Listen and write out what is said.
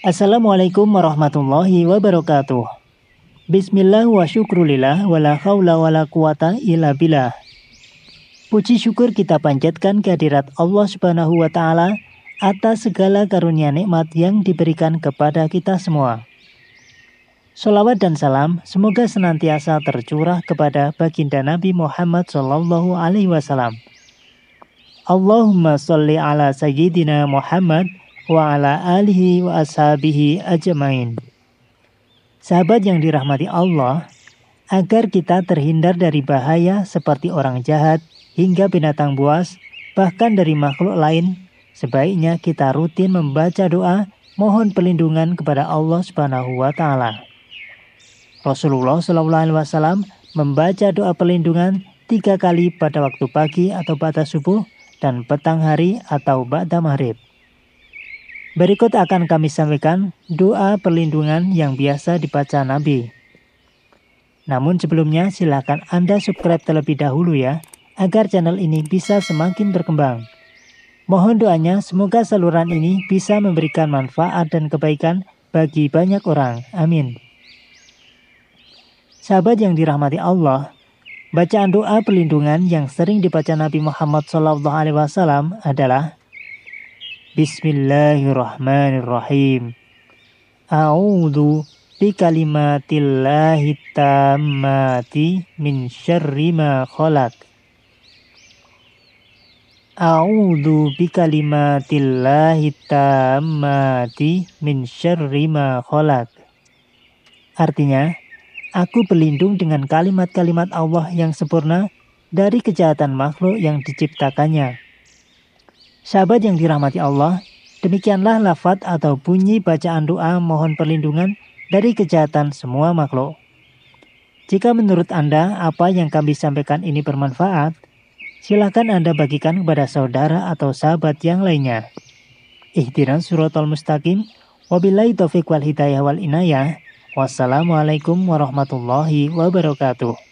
Assalamualaikum warahmatullahi wabarakatuh. Bismillah wa syukrulillah wa la hawla wa la quwata illa billah. Puji syukur kita panjatkan kehadirat Allah Subhanahu wa taala atas segala karunia nikmat yang diberikan kepada kita semua. Salawat dan salam semoga senantiasa tercurah kepada baginda Nabi Muhammad saw. alaihi wasallam. Allahumma salli ala sayyidina Muhammad wa ala alihi wa ashabihi ajmain. Sahabat yang dirahmati Allah, agar kita terhindar dari bahaya seperti orang jahat hingga binatang buas, bahkan dari makhluk lain, sebaiknya kita rutin membaca doa mohon perlindungan kepada Allah Subhanahu wa taala. Rasulullah SAW alaihi wasallam membaca doa perlindungan tiga kali pada waktu pagi atau pada subuh dan petang hari atau ba'da maghrib. Berikut akan kami sampaikan doa perlindungan yang biasa dibaca Nabi. Namun sebelumnya silakan Anda subscribe terlebih dahulu ya, agar channel ini bisa semakin berkembang. Mohon doanya semoga saluran ini bisa memberikan manfaat dan kebaikan bagi banyak orang. Amin. Sahabat yang dirahmati Allah, bacaan doa perlindungan yang sering dibaca Nabi Muhammad SAW adalah Bismillahirrahmanirrahim. A'udzu kalimatillahi tammati min syarri ma khalaq. A'udzu kalimatillahi tammati min syarri ma khalaq. Artinya, aku berlindung dengan kalimat-kalimat Allah yang sempurna dari kejahatan makhluk yang diciptakannya. Sahabat yang dirahmati Allah, demikianlah lafat atau bunyi bacaan doa mohon perlindungan dari kejahatan semua makhluk. Jika menurut Anda apa yang kami sampaikan ini bermanfaat, silakan Anda bagikan kepada saudara atau sahabat yang lainnya. Ihtiran suratul mustaqim, wabillahi taufiq wal hidayah wal inayah, wassalamualaikum warahmatullahi wabarakatuh.